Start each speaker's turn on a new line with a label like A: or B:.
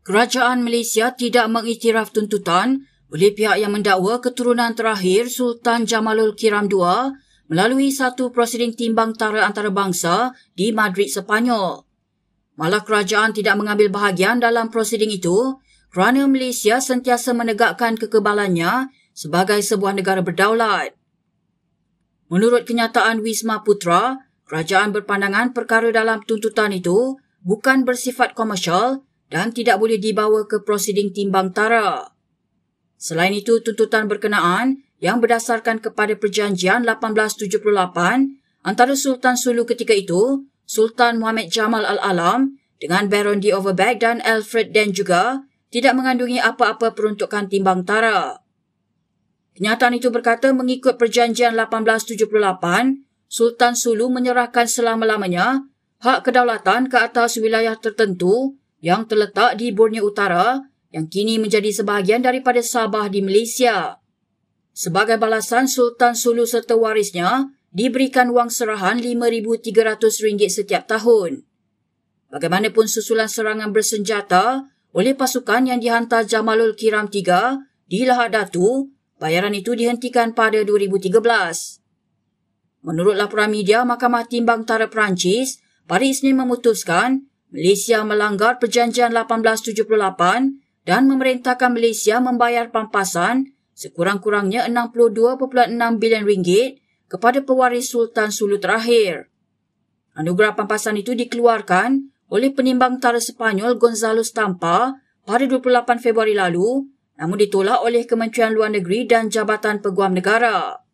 A: Kerajaan Malaysia tidak mengiktiraf tuntutan oleh pihak yang mendakwa keturunan terakhir Sultan Jamalul Kiram II melalui satu prosiding timbang tara antarabangsa di Madrid, Sepanyol. Malah kerajaan tidak mengambil bahagian dalam prosiding itu kerana Malaysia sentiasa menegakkan kekebalannya sebagai sebuah negara berdaulat. Menurut kenyataan Wisma Putra, kerajaan berpandangan perkara dalam tuntutan itu bukan bersifat komersial dan tidak boleh dibawa ke prosiding timbang tara. Selain itu, tuntutan berkenaan yang berdasarkan kepada perjanjian 1878 antara Sultan Sulu ketika itu, Sultan Muhammad Jamal Al-Alam dengan Baron D. Overbeck dan Alfred dan juga tidak mengandungi apa-apa peruntukan timbang tara. Kenyataan itu berkata mengikut perjanjian 1878, Sultan Sulu menyerahkan selama-lamanya hak kedaulatan ke atas wilayah tertentu yang terletak di Borneo Utara yang kini menjadi sebahagian daripada Sabah di Malaysia. Sebagai balasan Sultan Sulu serta warisnya diberikan wang serahan RM5,300 setiap tahun. Bagaimanapun susulan serangan bersenjata oleh pasukan yang dihantar Jamalul Kiram III di Lahad Datu, bayaran itu dihentikan pada 2013. Menurut laporan media, Mahkamah Timbang Tara Perancis, Paris ini memutuskan Malaysia melanggar perjanjian 1878 dan memerintahkan Malaysia membayar pampasan sekurang-kurangnya 62.6 bilion ringgit kepada pewaris Sultan Sulu terakhir. Anugerah pampasan itu dikeluarkan oleh penimbang tara Sepanyol Gonzalo Stampa pada 28 Februari lalu namun ditolak oleh Kementerian Luar Negeri dan Jabatan Peguam Negara.